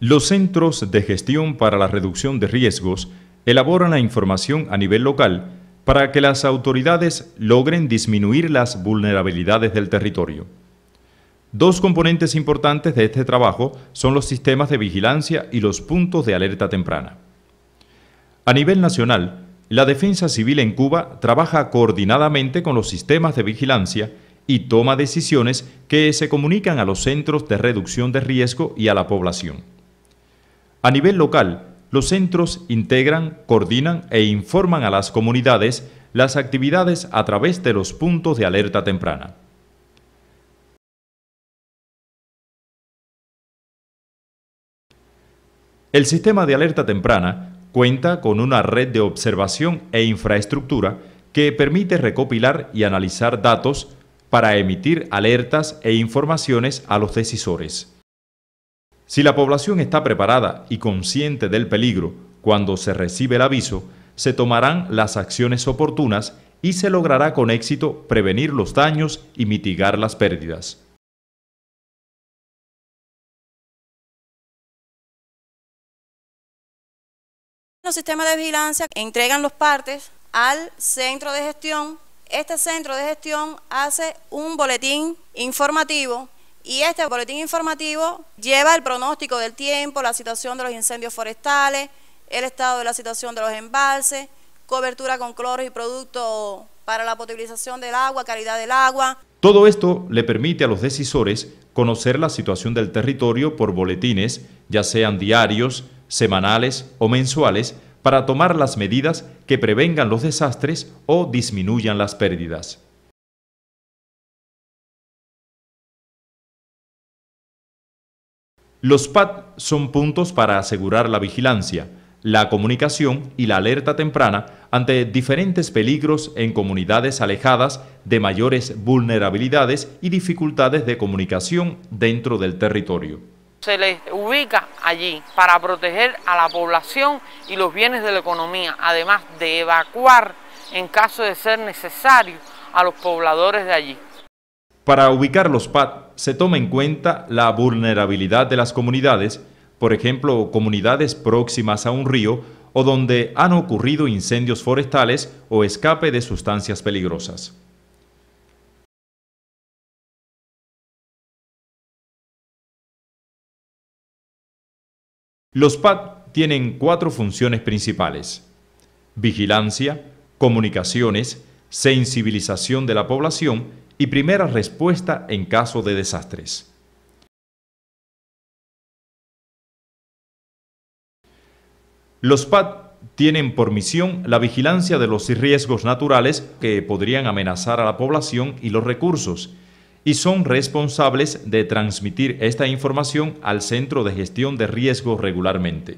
Los Centros de Gestión para la Reducción de Riesgos elaboran la información a nivel local para que las autoridades logren disminuir las vulnerabilidades del territorio. Dos componentes importantes de este trabajo son los sistemas de vigilancia y los puntos de alerta temprana. A nivel nacional, la defensa civil en Cuba trabaja coordinadamente con los sistemas de vigilancia y toma decisiones que se comunican a los centros de reducción de riesgo y a la población. A nivel local, los centros integran, coordinan e informan a las comunidades las actividades a través de los puntos de alerta temprana. El sistema de alerta temprana cuenta con una red de observación e infraestructura que permite recopilar y analizar datos para emitir alertas e informaciones a los decisores. Si la población está preparada y consciente del peligro cuando se recibe el aviso, se tomarán las acciones oportunas y se logrará con éxito prevenir los daños y mitigar las pérdidas. Los sistemas de vigilancia entregan los partes al centro de gestión. Este centro de gestión hace un boletín informativo y este boletín informativo lleva el pronóstico del tiempo, la situación de los incendios forestales, el estado de la situación de los embalses, cobertura con cloro y productos para la potabilización del agua, calidad del agua. Todo esto le permite a los decisores conocer la situación del territorio por boletines, ya sean diarios, semanales o mensuales para tomar las medidas que prevengan los desastres o disminuyan las pérdidas. Los PAD son puntos para asegurar la vigilancia, la comunicación y la alerta temprana ante diferentes peligros en comunidades alejadas de mayores vulnerabilidades y dificultades de comunicación dentro del territorio se les ubica allí para proteger a la población y los bienes de la economía, además de evacuar en caso de ser necesario a los pobladores de allí. Para ubicar los PAD se toma en cuenta la vulnerabilidad de las comunidades, por ejemplo, comunidades próximas a un río o donde han ocurrido incendios forestales o escape de sustancias peligrosas. Los PAD tienen cuatro funciones principales. Vigilancia, comunicaciones, sensibilización de la población y primera respuesta en caso de desastres. Los PAD tienen por misión la vigilancia de los riesgos naturales que podrían amenazar a la población y los recursos, y son responsables de transmitir esta información al Centro de Gestión de Riesgo regularmente.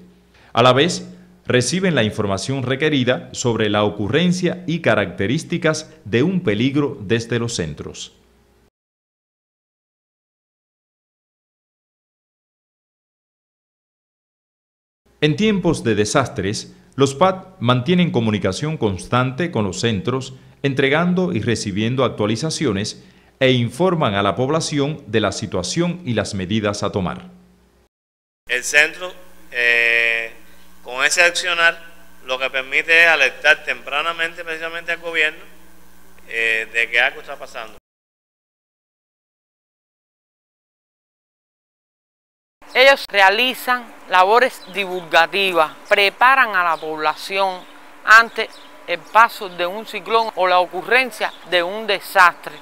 A la vez, reciben la información requerida sobre la ocurrencia y características de un peligro desde los centros. En tiempos de desastres, los PAD mantienen comunicación constante con los centros, entregando y recibiendo actualizaciones e informan a la población de la situación y las medidas a tomar. El centro, eh, con ese accionar, lo que permite es alertar tempranamente precisamente al gobierno eh, de que algo está pasando. Ellos realizan labores divulgativas, preparan a la población ante el paso de un ciclón o la ocurrencia de un desastre.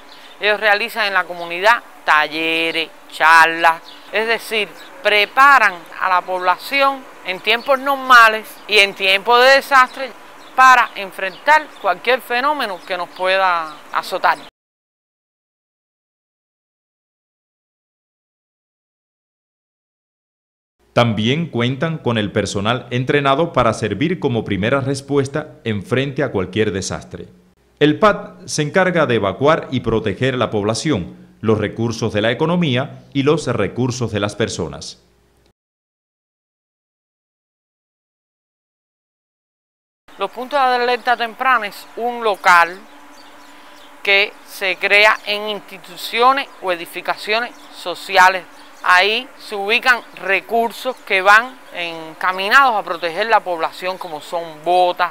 Ellos realizan en la comunidad talleres, charlas, es decir, preparan a la población en tiempos normales y en tiempos de desastre para enfrentar cualquier fenómeno que nos pueda azotar. También cuentan con el personal entrenado para servir como primera respuesta en frente a cualquier desastre. El PAD se encarga de evacuar y proteger a la población, los recursos de la economía y los recursos de las personas. Los puntos de alerta temprana es un local que se crea en instituciones o edificaciones sociales. Ahí se ubican recursos que van encaminados a proteger la población como son botas,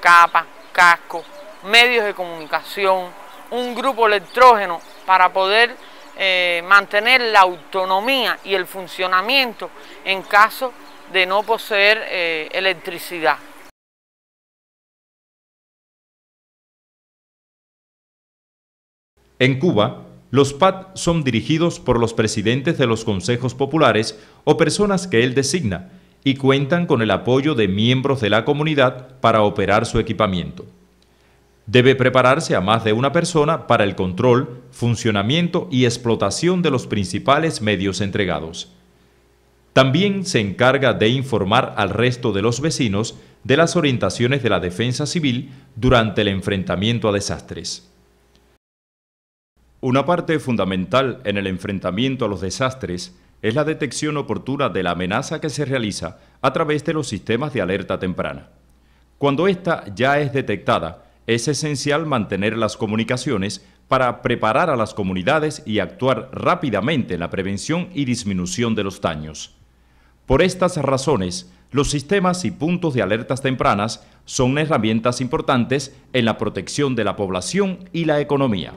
capas, cascos, medios de comunicación, un grupo electrógeno para poder eh, mantener la autonomía y el funcionamiento en caso de no poseer eh, electricidad. En Cuba, los PAD son dirigidos por los presidentes de los consejos populares o personas que él designa y cuentan con el apoyo de miembros de la comunidad para operar su equipamiento debe prepararse a más de una persona para el control, funcionamiento y explotación de los principales medios entregados. También se encarga de informar al resto de los vecinos de las orientaciones de la defensa civil durante el enfrentamiento a desastres. Una parte fundamental en el enfrentamiento a los desastres es la detección oportuna de la amenaza que se realiza a través de los sistemas de alerta temprana. Cuando ésta ya es detectada, es esencial mantener las comunicaciones para preparar a las comunidades y actuar rápidamente en la prevención y disminución de los daños. Por estas razones, los sistemas y puntos de alertas tempranas son herramientas importantes en la protección de la población y la economía.